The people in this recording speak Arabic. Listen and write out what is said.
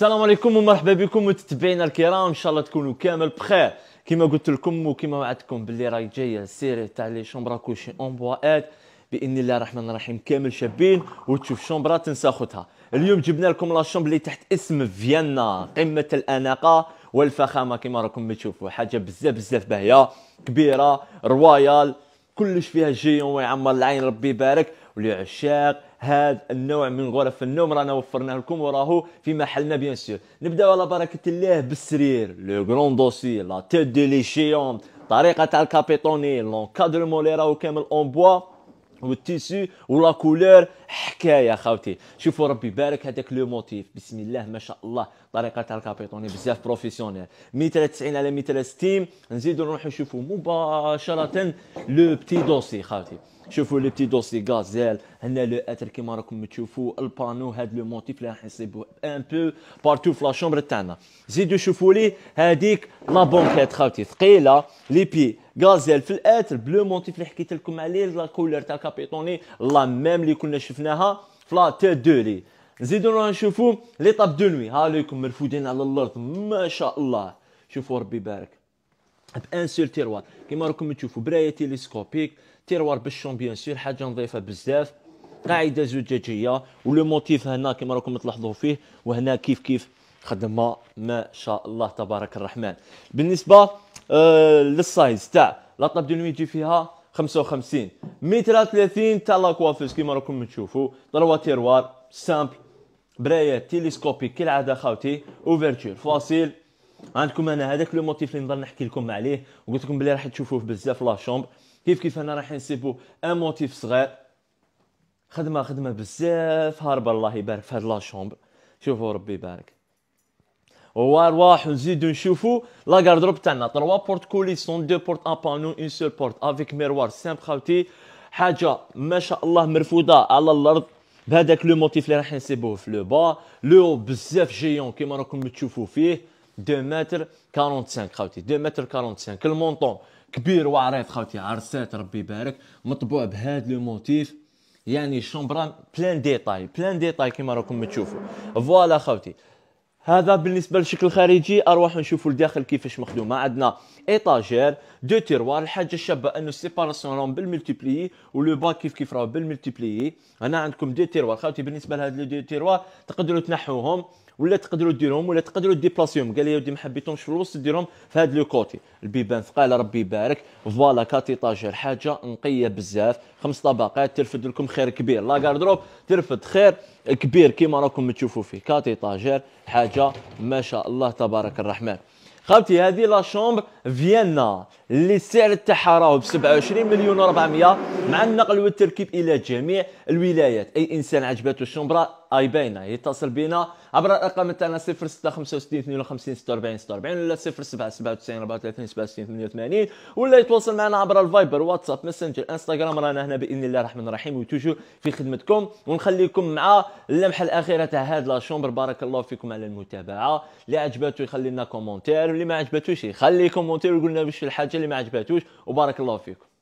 السلام عليكم ومرحبا بكم متتبعينا الكرام ان شاء الله تكونوا كامل بخير كما قلت لكم وكما وعدتكم باللي راهي جايه السيري تاع لي شومبرا كوشي امبوات باذن الله الرحمن الرحيم كامل شابين وتشوف شومبرا تنسى خوتها اليوم جبنا لكم لا شومبر اللي تحت اسم فيينا قمه الاناقه والفخامه كما راكم تشوفوا حاجه بزاف بزاف باهيه كبيره رويال كلش فيها جيون ويعمر العين ربي يبارك ولعشاق هذا النوع من غرف النوم رانا وفرناه لكم وراهو في محلنا بيان سور نبداو على بركه الله بالسرير لو غرون دوسي لا تيت دي ليشيون طريقه تاع الكابيتوني لونكادرمون اللي راهو كامل اون بوا والتيسي ولا كولور حكايه خاوتي شوفوا ربي يبارك هذاك لو موتيف بسم الله ما شاء الله طريقه تاع الكابيتوني بزاف بروفيسيونيل 193 على 160 نزيدوا نروحوا نشوفوا مباشره لو بتي دوسي خاوتي شوفوا لي بتي دوسي غازيل هنا لو اتر كيما راكم تشوفوا البانو هاد لو موتيف اللي راح نصيبوه ان بو بارتو في لا شومبر تاعنا زيدوا شوفوا لي هذيك لا بونكيت خاوتي ثقيله لي بي غازيل في الاتر بلو موتيف اللي حكيت لكم عليه لا كولر تاع كابيتوني لا ميم اللي كنا شفنا شفناها في لا دو لي نزيدو نشوفو لي طاب دو نوي ها ليكم مرفودين على الارض ما شاء الله شوفوا ربي يبارك بان سول تيروار كيما راكم تشوفوا برايه تيليسكوبيك تيروار بالشون بيان سور حاجه نظيفه بزاف قاعده زجاجيه ولو موتيف هنا كيما راكم تلاحظوا فيه وهنا كيف كيف خدمه ما شاء الله تبارك الرحمن بالنسبه آه، للسايز تاع لا طاب دو نوي تجي فيها 55 130 تاع لاكوافيز كيما راكم تشوفوا دروا تيروار سامبل برايه تيليسكوبي كالعاده خاوتي اوفرتور فاصيل عندكم انا هذاك لو موتيف اللي نضل نحكي لكم عليه وقلت لكم بلي راح تشوفوه بزاف لا شومبر كيف كيف انا راح نسيبو ان موتيف صغير خدمه خدمه بزاف هاربه الله يبارك في هاد لا شومبر شوفوا ربي يبارك ونروح نزيدو نشوفو لا غاردروب تاعنا 3 بورت سون دو بورت ان بانو اون سول بورت افيك ميروار سام خاوتي حاجه ما شاء الله مرفوده على الارض بهذاك لو موتيف اللي راح نسيبوه في لو با لو بزاف جيون كيما راكم تشوفوا فيه 2 متر 45 خاوتي 2 متر 45 المونطون كبير وعريض خاوتي عرسات ربي يبارك مطبوع بهذا لو موتيف يعني شومبران بلان ديتاي بلان ديتاي كيما راكم تشوفوا فوالا خاوتي هذا بالنسبه للشكل الخارجي اروح نشوفوا الداخل كيفاش مخدومه عندنا ايطاجير دو تيروار الحاجه الشابه انه السيباراسيون راهم و ولو با كيف كيف راه بالملتيبلي هنا عندكم دو تيروار خاوتي بالنسبه لهاد لو دو تيروار تقدروا تنحوهم ولا تقدروا ديرهم ولا تقدروا ديبلاسيهم قال لي ودي ما حبيتهمش في الوسط ديرهم في هذا لو كوتي البيبان ثقال ربي يبارك فوالا كاتي طاجر حاجه نقيه بزاف خمس طبقات ترفد لكم خير كبير لا كاردروب ترفد خير كبير كيما راكم تشوفوا فيه كاتي طاجر حاجه ما شاء الله تبارك الرحمن خالتي هذه لا شومبر فيينا اللي السعر تاعها راهو ب 27 مليون و400 مع النقل والتركيب الى جميع الولايات اي انسان عجبته الشومبرا اي باينه يتصل بنا عبر الارقام تاعنا 0665 52 46 46 ولا 07 97 34 67 88 ولا يتواصل معنا عبر الفايبر واتساب ماسنجر انستغرام رانا هنا باذن الله الرحمن الرحيم وتوجو في خدمتكم ونخليكم مع اللمحه الاخيره تاع هاد لا شومبر بارك الله فيكم على المتابعه اللي عجبته يخلي لنا كومونتير اللي ما عجبتوش يخلي يكومونتي ويقول لنا وش الحاجه اللي ما عجبتوش وبارك الله فيكم